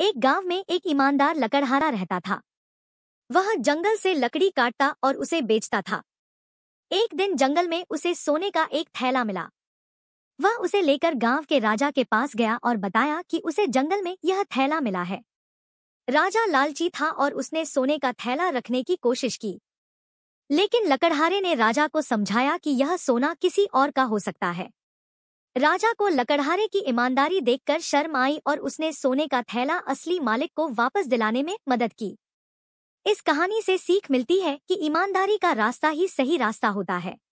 एक गांव में एक ईमानदार लकड़हारा रहता था वह जंगल से लकड़ी काटता और उसे बेचता था एक दिन जंगल में उसे सोने का एक थैला मिला वह उसे लेकर गांव के राजा के पास गया और बताया कि उसे जंगल में यह थैला मिला है राजा लालची था और उसने सोने का थैला रखने की कोशिश की लेकिन लकड़हारे ने राजा को समझाया कि यह सोना किसी और का हो सकता है राजा को लकड़हारे की ईमानदारी देखकर शर्म आई और उसने सोने का थैला असली मालिक को वापस दिलाने में मदद की इस कहानी से सीख मिलती है कि ईमानदारी का रास्ता ही सही रास्ता होता है